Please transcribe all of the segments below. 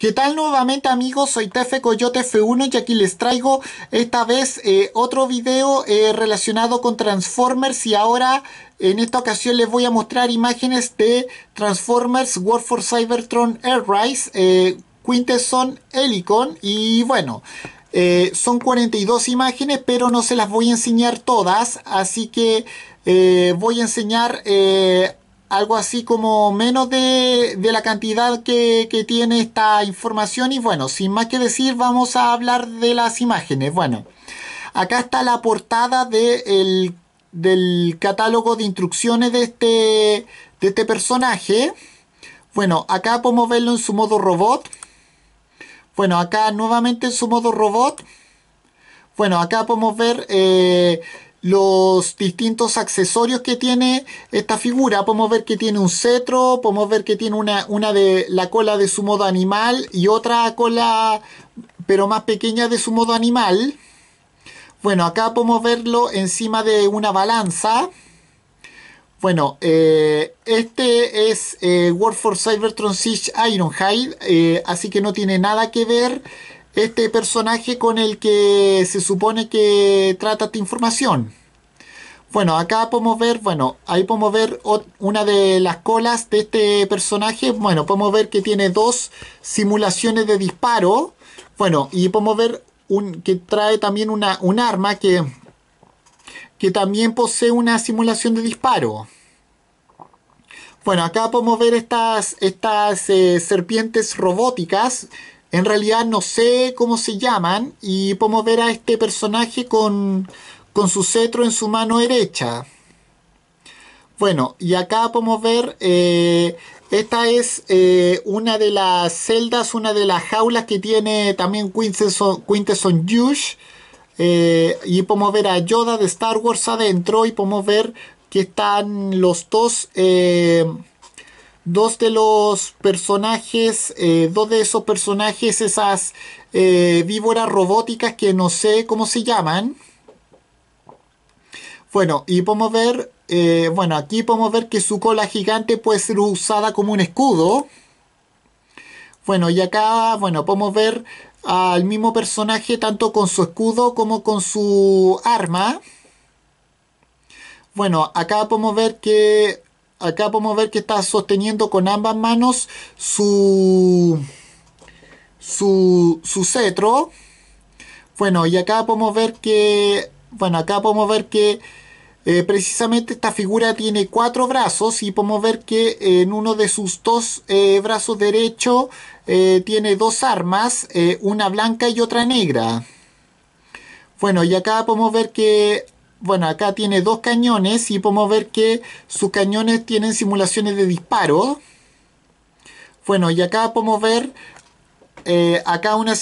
¿Qué tal nuevamente amigos? Soy Tefe Coyote F1 y aquí les traigo esta vez eh, otro video eh, relacionado con Transformers y ahora en esta ocasión les voy a mostrar imágenes de Transformers War for Cybertron Air eh, Quintesson Helicon y bueno... Eh, son 42 imágenes pero no se las voy a enseñar todas así que voy a enseñar algo así como menos de, la cantidad que, tiene esta información. Y bueno, sin más que decir, vamos a hablar de las imágenes. Bueno, acá está la portada del catálogo de instrucciones de este, de este personaje. Bueno, acá podemos verlo en su modo robot. Bueno, acá nuevamente en su modo robot. Bueno, acá podemos ver... Eh, los distintos accesorios que tiene esta figura. Podemos ver que tiene un cetro, podemos ver que tiene una, de la cola de su modo animal y otra cola, pero más pequeña de su modo animal. Bueno, acá podemos verlo encima de una balanza. Bueno, eh, este es eh, for Cybertron Siege Ironhide, eh, así que no tiene nada que ver este personaje con el que se supone que trata esta información. Bueno, acá podemos ver, bueno, ahí podemos ver una de las colas de este personaje. Bueno, podemos ver que tiene dos simulaciones de disparo. Bueno, y podemos ver un, que trae también una, un arma que, que también posee una simulación de disparo. Bueno, acá podemos ver estas, estas eh, serpientes robóticas en realidad no sé cómo se llaman y podemos ver a este personaje con, su cetro en su mano derecha. Bueno, y acá podemos ver, eh, esta es eh, una de las celdas, una de las jaulas que tiene también Quintesson, quinteson Yush. Eh, y podemos ver a Yoda de Star Wars adentro y podemos ver que están los dos dos de los personajes, eh, dos de esos personajes, esas eh, víboras robóticas que no sé cómo se llaman. Bueno, y podemos ver, eh, bueno, aquí podemos ver que su cola gigante puede ser usada como un escudo. Bueno, y acá, bueno, podemos ver al mismo personaje tanto con su escudo como con su arma. Bueno, acá podemos ver que acá podemos ver que está sosteniendo con ambas manos su, su, su cetro. Bueno, y acá podemos ver que, bueno, acá podemos ver que eh, precisamente esta figura tiene cuatro brazos y podemos ver que en uno de sus dos eh, brazos derecho eh, tiene dos armas, una blanca y otra negra. Bueno, y acá podemos ver que bueno, acá tiene dos cañones y podemos ver que sus cañones tienen simulaciones de disparo. Bueno, y acá podemos ver, eh, acá, una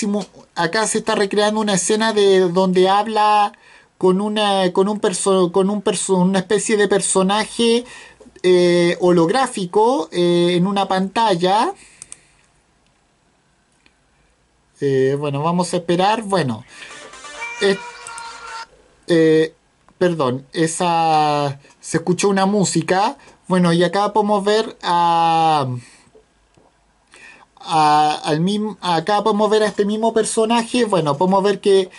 acá se está recreando una escena de donde habla con una, con un con un una especie de personaje eh, holográfico eh, en una pantalla. bueno, vamos a esperar. Bueno, perdón, esa, se escuchó una música. Bueno, y acá podemos ver a... al acá podemos ver a este mismo personaje. Bueno, podemos ver que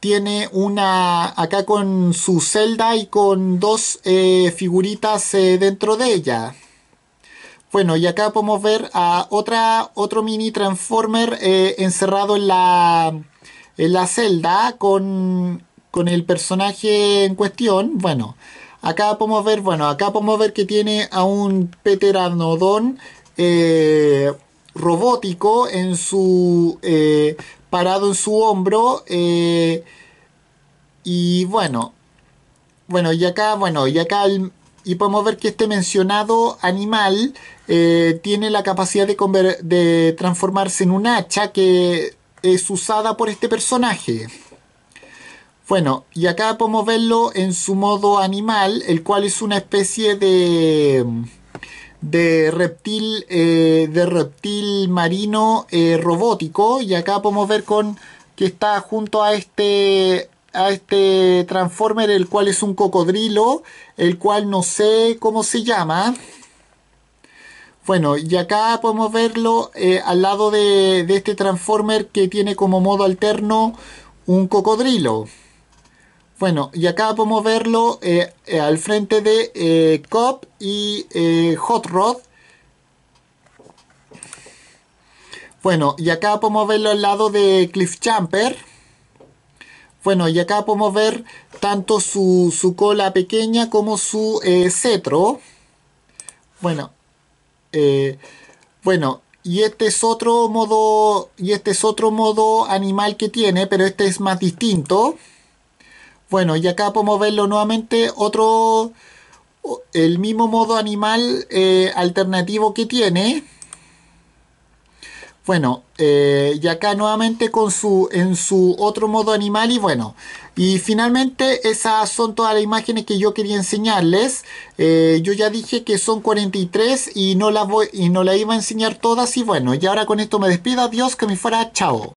tiene una acá con su celda y con dos eh, figuritas eh, dentro de ella. Bueno, y acá podemos ver a otra, otro mini Transformer eh, encerrado en la, en la celda con con el personaje en cuestión, bueno, acá podemos ver, bueno, acá podemos ver que tiene a un pteranodón eh, robótico en su eh, parado en su hombro eh, y bueno, bueno y acá, bueno y acá y podemos ver que este mencionado animal tiene la capacidad de, de transformarse en un hacha que es usada por este personaje. Bueno, y acá podemos verlo en su modo animal, el cual es una especie de, de reptil, eh, de reptil marino eh, robótico. Y acá podemos ver con que está junto a este a este Transformer, el cual es un cocodrilo, el cual no sé cómo se llama. Bueno, y acá podemos verlo eh, al lado de, de este Transformer que tiene como modo alterno un cocodrilo. Bueno, y acá podemos verlo eh, eh, al frente de eh, Cop y eh, Hot Rod. Bueno, y acá podemos verlo al lado de Cliff Champer. Bueno, y acá podemos ver tanto su, su cola pequeña como su cetro. Bueno, bueno, y este es otro modo, y este es otro modo animal que tiene, pero este es más distinto. Bueno, y acá podemos verlo nuevamente, otro, el mismo modo animal eh, alternativo que tiene. Bueno, eh, y acá nuevamente con su, en su otro modo animal y bueno. Y finalmente esas son todas las imágenes que yo quería enseñarles. Eh, yo ya dije que son 43 y no las voy, y no las iba a enseñar todas y bueno. Y ahora con esto me despido. Adiós, que me fuera. Chao.